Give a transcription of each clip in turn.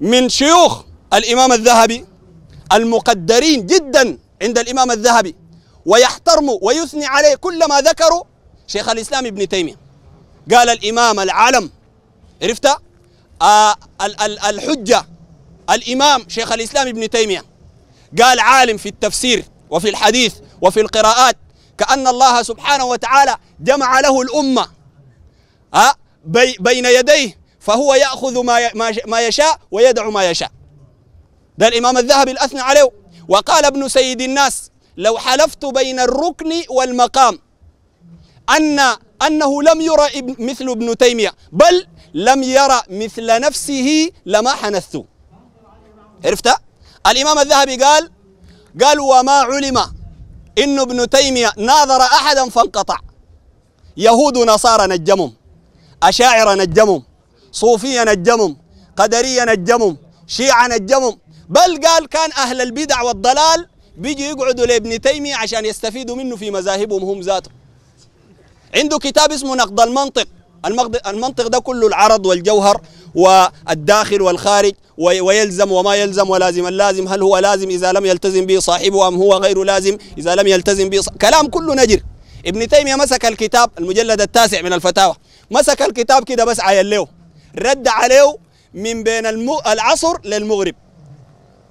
من شيوخ الإمام الذهبي المقدرين جدا عند الإمام الذهبي ويحترموا ويثني عليه كل ما ذكروا شيخ الإسلام ابن تيمية قال الإمام العالم عرفت آه الحجة الإمام شيخ الإسلام ابن تيمية قال عالم في التفسير وفي الحديث وفي القراءات كأن الله سبحانه وتعالى جمع له الأمة آه، بين يديه فهو يأخذ ما ما يشاء ويدع ما يشاء ده الإمام الذهبي الأثنى عليه وقال ابن سيد الناس لو حلفت بين الركن والمقام أن أنه لم يرى مثل ابن تيمية بل لم يرى مثل نفسه لما حنثت عرفت الإمام الذهبي قال قال وما علم إن ابن تيمية ناظر أحدا فانقطع يهود نصارى نجمهم أشاعر نجمهم صوفيا نجمهم قدريا نجمهم شيعة نجمهم بل قال كان أهل البدع والضلال بيجوا يقعدوا لابن تيمية عشان يستفيدوا منه في مذاهبهم هم ذاته عنده كتاب اسمه نقد المنطق المنطق ده كله العرض والجوهر والداخل والخارج ويلزم وما يلزم ولازم اللازم هل هو لازم إذا لم يلتزم به صاحبه أم هو غير لازم إذا لم يلتزم به كلام كله نجر ابن تيمية مسك الكتاب المجلد التاسع من الفتاوى مسك الكتاب كده بس عيل له رد عليه من بين العصر للمغرب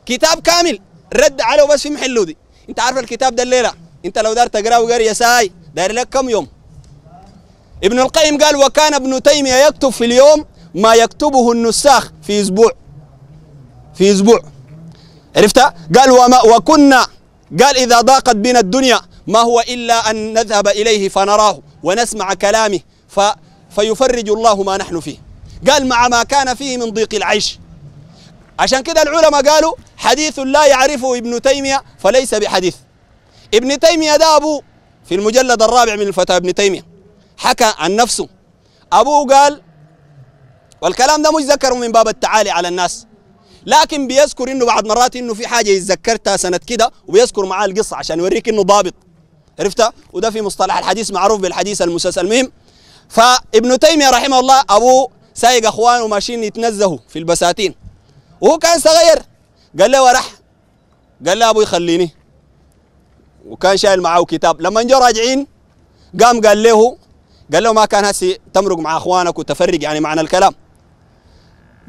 كتاب كامل رد عليه بس في محله دي انت عارف الكتاب ده الليله انت لو دار تقراه وقري يا ساي داير لك كم يوم ابن القيم قال وكان ابن تيميه يكتب في اليوم ما يكتبه النساخ في اسبوع في اسبوع عرفتها قال وما وكنا قال اذا ضاقت بنا الدنيا ما هو الا ان نذهب اليه فنراه ونسمع كلامه ف فيفرج الله ما نحن فيه قال مع ما كان فيه من ضيق العيش عشان كده العلماء قالوا حديث لا يعرفه ابن تيمية فليس بحديث ابن تيمية ده أبوه في المجلد الرابع من الفتاة ابن تيمية حكى عن نفسه أبوه قال والكلام ده مش ذكره من باب التعالي على الناس لكن بيذكر انه بعد مرات انه في حاجه يتذكرتها سنه كده وبيذكر معاه القصه عشان يوريك انه ضابط عرفتها وده في مصطلح الحديث معروف بالحديث المسلسل المهم فابن تيميه رحمه الله ابوه سايق اخوانه ماشيين يتنزهوا في البساتين وهو كان صغير قال له ورح قال له ابوي خليني وكان شايل معاه كتاب لما جو راجعين قام قال له قال له ما كان هسي تمرق مع اخوانك وتفرق يعني معنى الكلام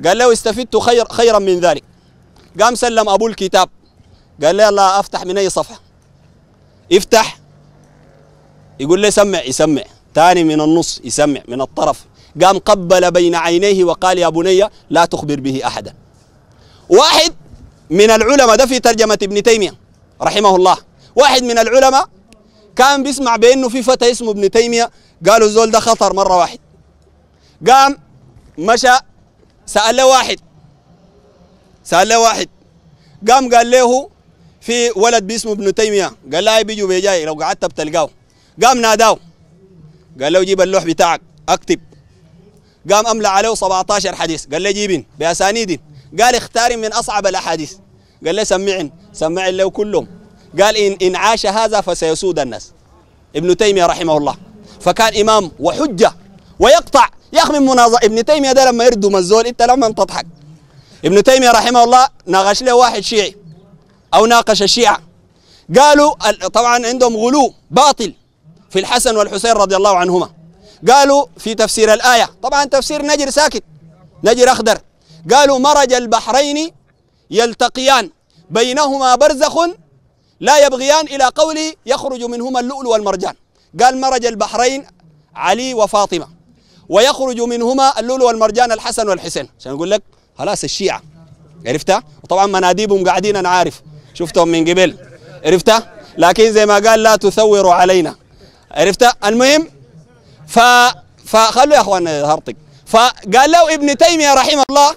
قال له استفدت خير خيرا من ذلك قام سلم ابوه الكتاب قال له الله افتح من اي صفحه افتح يقول له سمع يسمع ثاني من النص يسمع من الطرف قام قبل بين عينيه وقال يا بني لا تخبر به أحدا واحد من العلماء ده في ترجمة ابن تيمية رحمه الله واحد من العلماء كان بيسمع بأنه في فتى اسمه ابن تيمية قالوا الزول ده خطر مرة واحد قام مشى سأل له واحد سأل له واحد قام قال له في ولد باسمه ابن تيمية قال لا بيجوا بيجاي لو قعدت بتلقاه قام ناداه قال له جيب اللوح بتاعك اكتب قام املى عليه 17 حديث قال لي جيبين باسانيد قال اختاري من اصعب الاحاديث قال لي سمعن سمعن له كلهم قال ان ان عاش هذا فسيسود الناس ابن تيميه رحمه الله فكان امام وحجه ويقطع يا اخي من مناظر ابن تيميه ده لما يردوا مزول انت لما تضحك ابن تيميه رحمه الله ناقش له واحد شيعي او ناقش الشيعه قالوا طبعا عندهم غلو باطل في الحسن والحسين رضي الله عنهما قالوا في تفسير الآية طبعا تفسير نجر ساكت نجر أخضر قالوا مرج البحرين يلتقيان بينهما برزخ لا يبغيان إلى قول يخرج منهما اللؤلؤ والمرجان قال مرج البحرين علي وفاطمة ويخرج منهما اللؤلؤ والمرجان الحسن والحسين عشان أقول لك خلاص الشيعة عرفتها وطبعا مناديبهم قاعدين أنا عارف شفتهم من قبل عرفتها لكن زي ما قال لا تثوروا علينا عرفتها المهم ف فخلوا يا اخوان هرطق فقال له ابن تيميه رحمه الله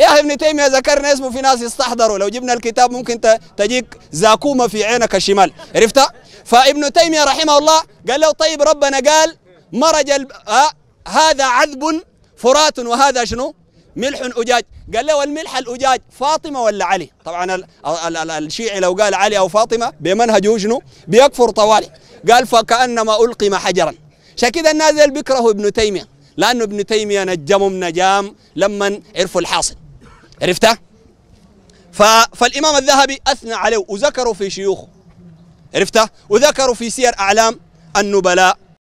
يا اخي ابن تيميه ذكرنا اسمه في ناس يستحضروا لو جبنا الكتاب ممكن تجيك زاكومه في عينك الشمال عرفتها فابن تيميه رحمه الله قال له طيب ربنا قال مرج ال... آه هذا عذب فرات وهذا شنو ملح أجاج قال له الملح الأجاج فاطمة ولا علي طبعا ال ال ال الشيعي لو قال علي أو فاطمة بمنهجه شنو بيكفر طوالي قال فكأنما ألقم حجرا عشان كذا الناس دي بيكرهوا ابن تيميه لانه ابن تيميه نجمهم نجام لما عرفوا الحاصل عرفته؟ ف... فالامام الذهبي اثنى عليه وذكروا في شيوخه عرفته؟ وذكروا في سير اعلام النبلاء